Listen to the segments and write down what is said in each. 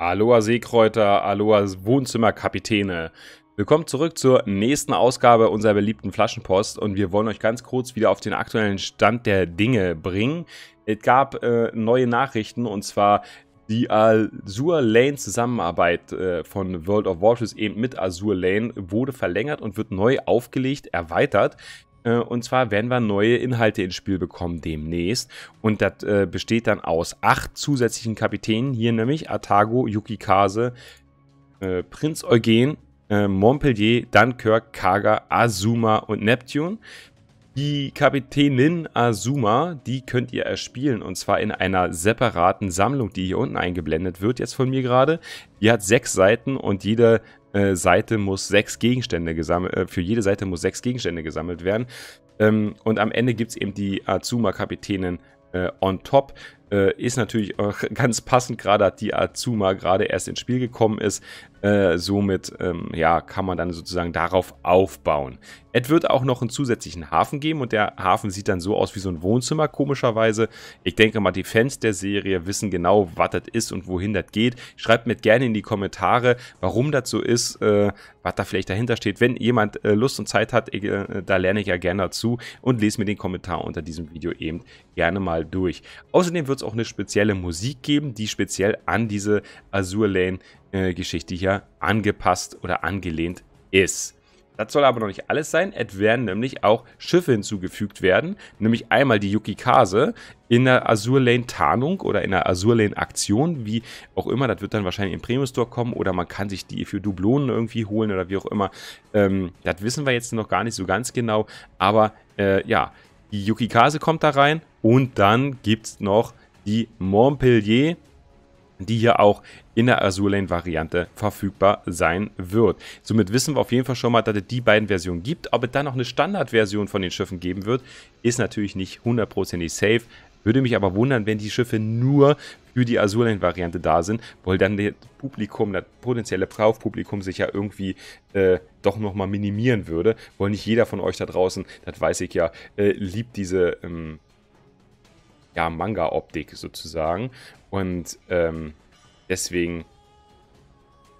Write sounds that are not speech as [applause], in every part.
Aloha Seekräuter, Aloha Wohnzimmerkapitäne. Willkommen zurück zur nächsten Ausgabe unserer beliebten Flaschenpost und wir wollen euch ganz kurz wieder auf den aktuellen Stand der Dinge bringen. Es gab äh, neue Nachrichten und zwar die Azure Lane Zusammenarbeit äh, von World of Warships eben mit Azure Lane wurde verlängert und wird neu aufgelegt, erweitert. Äh, und zwar werden wir neue Inhalte ins Spiel bekommen demnächst. Und das äh, besteht dann aus acht zusätzlichen Kapitänen. Hier nämlich Atago, Yukikaze, äh, Prinz Eugen, äh, Montpellier, Dunkirk, Kaga, Azuma und Neptune. Die Kapitänin Azuma, die könnt ihr erspielen und zwar in einer separaten Sammlung, die hier unten eingeblendet wird jetzt von mir gerade. Die hat sechs Seiten und jede äh, Seite muss sechs Gegenstände gesammelt, äh, für jede Seite muss sechs Gegenstände gesammelt werden. Ähm, und am Ende gibt es eben die Azuma-Kapitänin äh, on top. Äh, ist natürlich auch [laughs] ganz passend, gerade hat die Azuma gerade erst ins Spiel gekommen ist. Äh, somit ähm, ja, kann man dann sozusagen darauf aufbauen. Es wird auch noch einen zusätzlichen Hafen geben und der Hafen sieht dann so aus wie so ein Wohnzimmer, komischerweise. Ich denke mal, die Fans der Serie wissen genau, was das ist und wohin das geht. Schreibt mir gerne in die Kommentare, warum das so ist, äh, was da vielleicht dahinter steht. Wenn jemand äh, Lust und Zeit hat, ich, äh, da lerne ich ja gerne dazu und lese mir den Kommentar unter diesem Video eben gerne mal durch. Außerdem wird es auch eine spezielle Musik geben, die speziell an diese Azure Lane-Geschichte hier angepasst oder angelehnt ist. Das soll aber noch nicht alles sein. Es werden nämlich auch Schiffe hinzugefügt werden. Nämlich einmal die Yukikase in der Azure Lane Tarnung oder in der Azure Lane Aktion, wie auch immer. Das wird dann wahrscheinlich im Premium Store kommen oder man kann sich die für Dublonen irgendwie holen oder wie auch immer. Ähm, das wissen wir jetzt noch gar nicht so ganz genau. Aber äh, ja, die Yukikase kommt da rein und dann gibt es noch die Montpellier, die hier auch in der Azure Lane Variante verfügbar sein wird. Somit wissen wir auf jeden Fall schon mal, dass es die beiden Versionen gibt. Ob es dann noch eine Standardversion von den Schiffen geben wird, ist natürlich nicht hundertprozentig safe. Würde mich aber wundern, wenn die Schiffe nur für die Azurland-Variante da sind, weil dann das Publikum, das potenzielle Kaufpublikum sich ja irgendwie äh, doch nochmal minimieren würde, weil nicht jeder von euch da draußen, das weiß ich ja, äh, liebt diese ähm, ja, Manga-Optik sozusagen. Und ähm, deswegen,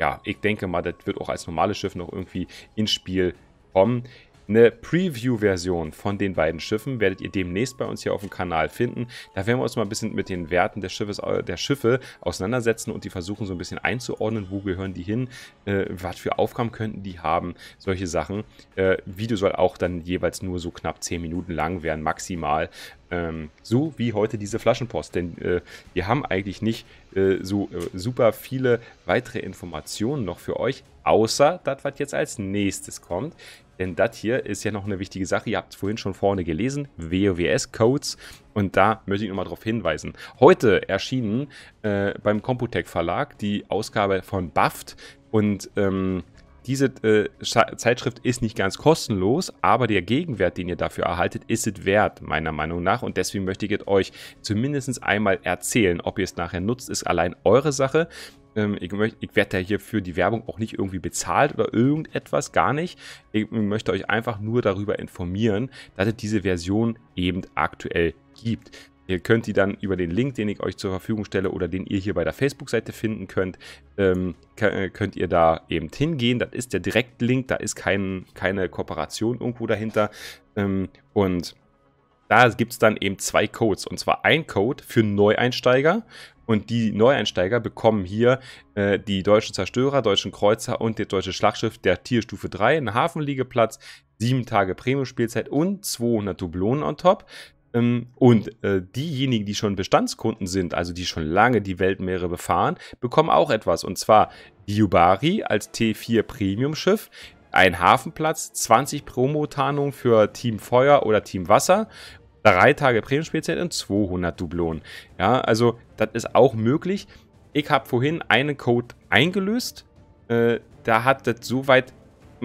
ja, ich denke mal, das wird auch als normales Schiff noch irgendwie ins Spiel kommen. Eine Preview-Version von den beiden Schiffen werdet ihr demnächst bei uns hier auf dem Kanal finden. Da werden wir uns mal ein bisschen mit den Werten des Schiffes, äh, der Schiffe auseinandersetzen und die versuchen so ein bisschen einzuordnen, wo gehören die hin, äh, was für Aufgaben könnten die haben, solche Sachen. Äh, Video soll auch dann jeweils nur so knapp 10 Minuten lang werden, maximal. Ähm, so wie heute diese Flaschenpost. Denn äh, wir haben eigentlich nicht äh, so äh, super viele weitere Informationen noch für euch, außer das, was jetzt als nächstes kommt. Denn das hier ist ja noch eine wichtige Sache. Ihr habt es vorhin schon vorne gelesen. WOWS-Codes. Und da möchte ich nochmal darauf hinweisen. Heute erschienen äh, beim Computec Verlag die Ausgabe von BAFT. Und ähm, diese äh, Zeitschrift ist nicht ganz kostenlos, aber der Gegenwert, den ihr dafür erhaltet, ist es wert, meiner Meinung nach. Und deswegen möchte ich es euch zumindest einmal erzählen. Ob ihr es nachher nutzt, ist allein eure Sache. Ähm, ich, ich werde ja hier für die Werbung auch nicht irgendwie bezahlt oder irgendetwas, gar nicht. Ich möchte euch einfach nur darüber informieren, dass es diese Version eben aktuell gibt. Ihr könnt die dann über den Link, den ich euch zur Verfügung stelle oder den ihr hier bei der Facebook-Seite finden könnt, ähm, äh, könnt ihr da eben hingehen. Das ist der Direktlink, da ist kein, keine Kooperation irgendwo dahinter. Ähm, und da gibt es dann eben zwei Codes. Und zwar ein Code für Neueinsteiger. Und die Neueinsteiger bekommen hier äh, die deutschen Zerstörer, deutschen Kreuzer und das deutsche Schlachtschiff der Tierstufe 3, einen Hafenliegeplatz, 7 Tage Premium-Spielzeit und 200 Dublonen on top. Ähm, und äh, diejenigen, die schon Bestandskunden sind, also die schon lange die Weltmeere befahren, bekommen auch etwas. Und zwar die Yubari als T4 Premium-Schiff, ein Hafenplatz, 20 Promotarnungen für Team Feuer oder Team Wasser drei Tage Premium-Spezial und 200 Dublonen. Ja, also das ist auch möglich. Ich habe vorhin einen Code eingelöst. Äh, da hat das soweit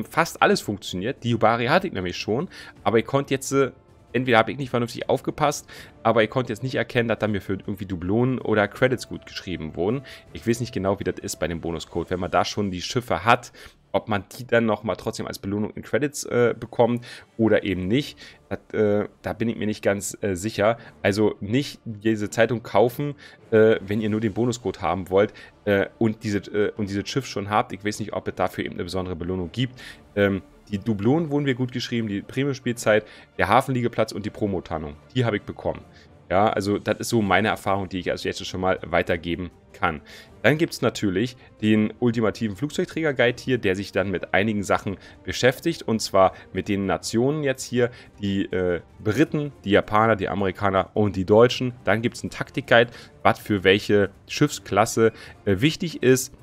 fast alles funktioniert. Die Yubari hatte ich nämlich schon, aber ich konnte jetzt äh, entweder habe ich nicht vernünftig aufgepasst, aber ich konnte jetzt nicht erkennen, dass da mir für irgendwie Dublonen oder Credits gut geschrieben wurden. Ich weiß nicht genau, wie das ist bei dem Bonuscode. Wenn man da schon die Schiffe hat, ob man die dann nochmal trotzdem als Belohnung in Credits äh, bekommt oder eben nicht. Das, äh, da bin ich mir nicht ganz äh, sicher. Also nicht diese Zeitung kaufen, äh, wenn ihr nur den Bonuscode haben wollt äh, und, diese, äh, und dieses Schiff schon habt. Ich weiß nicht, ob es dafür eben eine besondere Belohnung gibt. Ähm, die Dublonen wurden mir gut geschrieben, die Premium-Spielzeit, der Hafenliegeplatz und die Promotarnung. Die habe ich bekommen. Ja, also das ist so meine Erfahrung, die ich also jetzt schon mal weitergeben kann. Dann gibt es natürlich den ultimativen Flugzeugträger-Guide hier, der sich dann mit einigen Sachen beschäftigt. Und zwar mit den Nationen jetzt hier, die äh, Briten, die Japaner, die Amerikaner und die Deutschen. Dann gibt es einen Taktik-Guide, was für welche Schiffsklasse äh, wichtig ist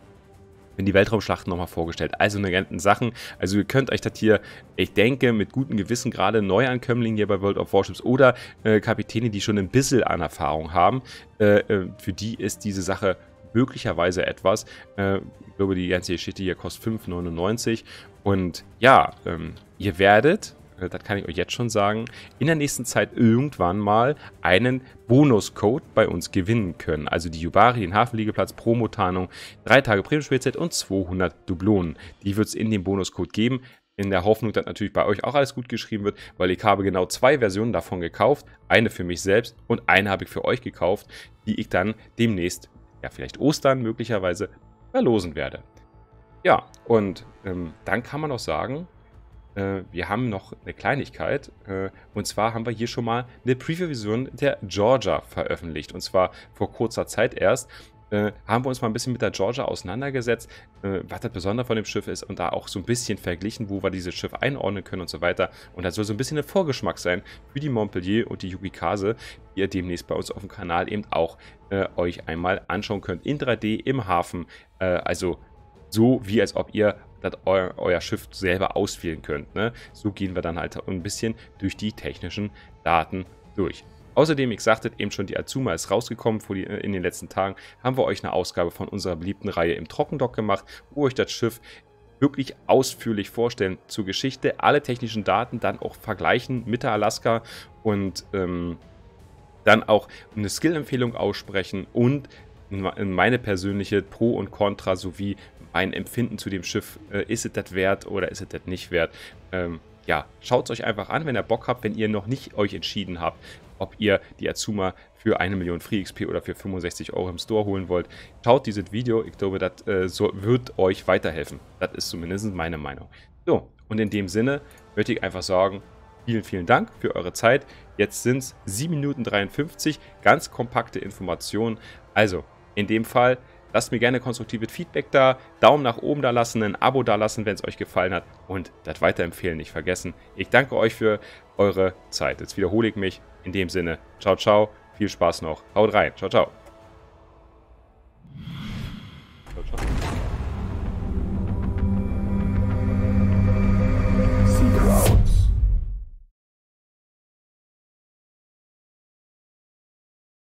wenn die Weltraumschlachten nochmal vorgestellt. Also eine ganzen Sachen. Also ihr könnt euch das hier, ich denke, mit gutem Gewissen gerade Neuankömmlinge hier bei World of Warships oder äh, Kapitäne, die schon ein bisschen an Erfahrung haben, äh, äh für die ist diese Sache möglicherweise etwas. Äh, ich glaube, die ganze Geschichte hier kostet 5,99 und ja, ähm, ihr werdet äh, das kann ich euch jetzt schon sagen, in der nächsten Zeit irgendwann mal einen Bonuscode bei uns gewinnen können. Also die Jubari, den Hafenliegeplatz, Promotarnung, drei Tage Premium-Spielzeit und 200 Dublonen. Die wird es in dem Bonuscode geben in der Hoffnung, dass natürlich bei euch auch alles gut geschrieben wird, weil ich habe genau zwei Versionen davon gekauft. Eine für mich selbst und eine habe ich für euch gekauft, die ich dann demnächst, ja vielleicht Ostern möglicherweise, verlosen werde. Ja, und ähm, dann kann man auch sagen, äh, wir haben noch eine Kleinigkeit. Äh, und zwar haben wir hier schon mal eine Preview-Version der Georgia veröffentlicht. Und zwar vor kurzer Zeit erst. Äh, haben wir uns mal ein bisschen mit der Georgia auseinandergesetzt, äh, was das Besondere von dem Schiff ist und da auch so ein bisschen verglichen, wo wir dieses Schiff einordnen können und so weiter. Und das soll so ein bisschen ein Vorgeschmack sein für die Montpellier und die Yukikase, die ihr demnächst bei uns auf dem Kanal eben auch äh, euch einmal anschauen könnt. In 3D im Hafen, also so wie als ob ihr dass euer, euer Schiff selber auswählen könnt. Ne? So gehen wir dann halt ein bisschen durch die technischen Daten durch. Außerdem, ich sagte eben schon, die Azuma ist rausgekommen in den letzten Tagen, haben wir euch eine Ausgabe von unserer beliebten Reihe im Trockendock gemacht, wo euch das Schiff wirklich ausführlich vorstellen zur Geschichte, alle technischen Daten dann auch vergleichen mit der Alaska und ähm, dann auch eine Skill-Empfehlung aussprechen und meine persönliche Pro und Contra sowie ein Empfinden zu dem Schiff. Äh, ist es das wert oder ist es das nicht wert? Ähm, ja, schaut es euch einfach an, wenn ihr Bock habt, wenn ihr noch nicht euch entschieden habt, ob ihr die Azuma für eine Million Free XP oder für 65 Euro im Store holen wollt. Schaut dieses Video, ich glaube, das äh, so, wird euch weiterhelfen. Das ist zumindest meine Meinung. So, und in dem Sinne möchte ich einfach sagen, vielen, vielen Dank für eure Zeit. Jetzt sind es 7 Minuten 53, ganz kompakte Informationen. Also, in dem Fall Lasst mir gerne konstruktives Feedback da, Daumen nach oben da lassen, ein Abo da lassen, wenn es euch gefallen hat und das weiterempfehlen nicht vergessen. Ich danke euch für eure Zeit. Jetzt wiederhole ich mich. In dem Sinne, ciao, ciao, viel Spaß noch, haut rein, ciao, ciao.